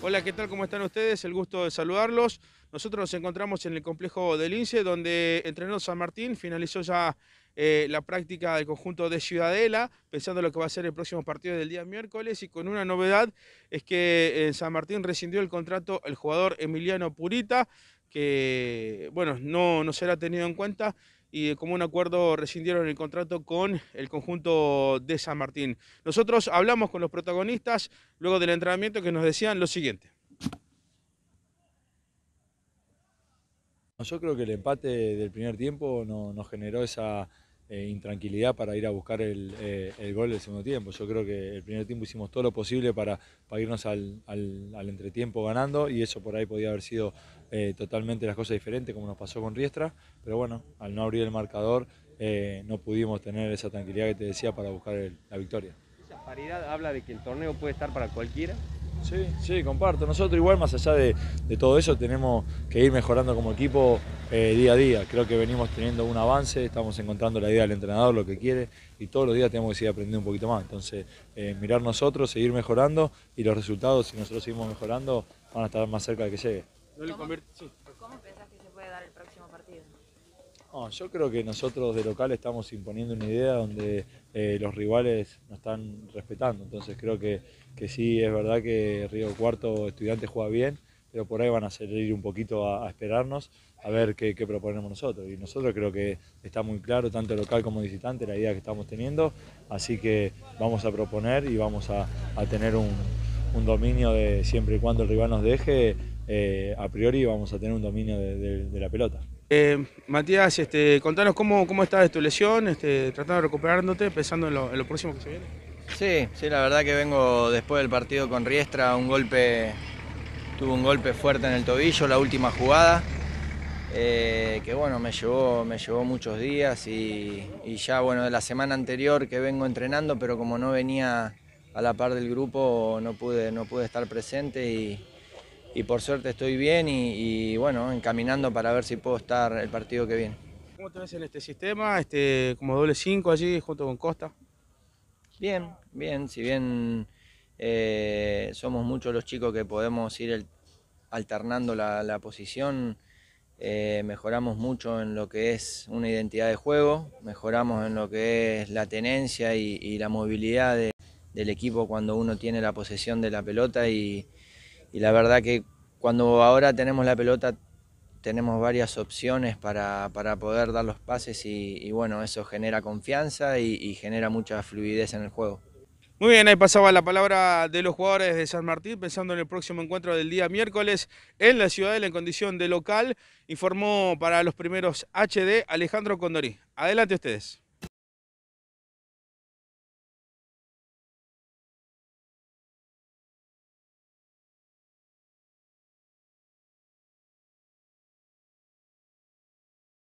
Hola, ¿qué tal? ¿Cómo están ustedes? El gusto de saludarlos. Nosotros nos encontramos en el complejo del INSE, donde entrenó San Martín, finalizó ya eh, la práctica del conjunto de Ciudadela, pensando lo que va a ser el próximo partido del día miércoles, y con una novedad es que eh, en San Martín rescindió el contrato el jugador Emiliano Purita, que bueno, no, no será tenido en cuenta y como un acuerdo rescindieron el contrato con el conjunto de San Martín. Nosotros hablamos con los protagonistas luego del entrenamiento que nos decían lo siguiente. Yo creo que el empate del primer tiempo nos generó esa eh, intranquilidad para ir a buscar el, eh, el, gol del segundo tiempo. Yo creo que el primer tiempo hicimos todo lo posible para, para irnos al, al, entretiempo ganando y eso por ahí podía haber sido eh, totalmente las cosas diferentes como nos pasó con Riestra, pero bueno, al no abrir el marcador no pudimos tener esa tranquilidad que te decía para buscar la victoria. ¿Esa paridad habla de que el torneo puede estar para cualquiera? Sí, sí, comparto. Nosotros igual más allá de, de todo eso tenemos que ir mejorando como equipo eh, día a día. Creo que venimos teniendo un avance, estamos encontrando la idea del entrenador, lo que quiere, y todos los días tenemos que seguir aprendiendo un poquito más. Entonces, eh, mirar nosotros, seguir mejorando y los resultados, si nosotros seguimos mejorando, van a estar más cerca de que llegue. ¿Cómo pensás que se puede dar el próximo partido? No, yo creo que nosotros de local estamos imponiendo una idea donde eh, los rivales nos están respetando. Entonces creo que, que, sí, es verdad que Río Cuarto Estudiante juega bien, pero por ahí van a salir un poquito a, esperarnos a ver qué, proponemos nosotros. Y nosotros creo que está muy claro, tanto local como visitante, la idea que estamos teniendo. Así que vamos a proponer y vamos a, tener un, dominio de siempre y cuando el rival nos deje, eh, a priori vamos a tener un dominio de la pelota. Eh, Matías, este, contanos cómo, cómo está tu lesión, este, tratando de recuperándote, pensando en lo, próximo que se viene. Sí, sí, la verdad que vengo después del partido con Riestra, un golpe, tuve un golpe fuerte en el tobillo, la última jugada, eh, que bueno, me llevó, me muchos días y, y ya bueno, de la semana anterior que vengo entrenando, pero como no venía a la par del grupo, no pude, no pude estar presente y y por suerte estoy bien y, bueno, encaminando para ver si puedo estar el partido que viene. ¿Cómo te ves en este sistema? Este, como doble 5 allí junto con Costa. Bien, bien, si bien eh, somos muchos los chicos que podemos ir alternando la, posición, eh, mejoramos mucho en lo que es una identidad de juego, mejoramos en lo que es la tenencia y, la movilidad del equipo cuando uno tiene la posesión de la pelota y, y la verdad que cuando ahora tenemos la pelota tenemos varias opciones para, poder dar los pases y, bueno, eso genera confianza y, y genera mucha fluidez en el juego. Muy bien, ahí pasaba la palabra de los jugadores de San Martín, pensando en el próximo encuentro del día miércoles en la Ciudadela en condición de local. Informó para los primeros HD Alejandro Condorí. Adelante ustedes.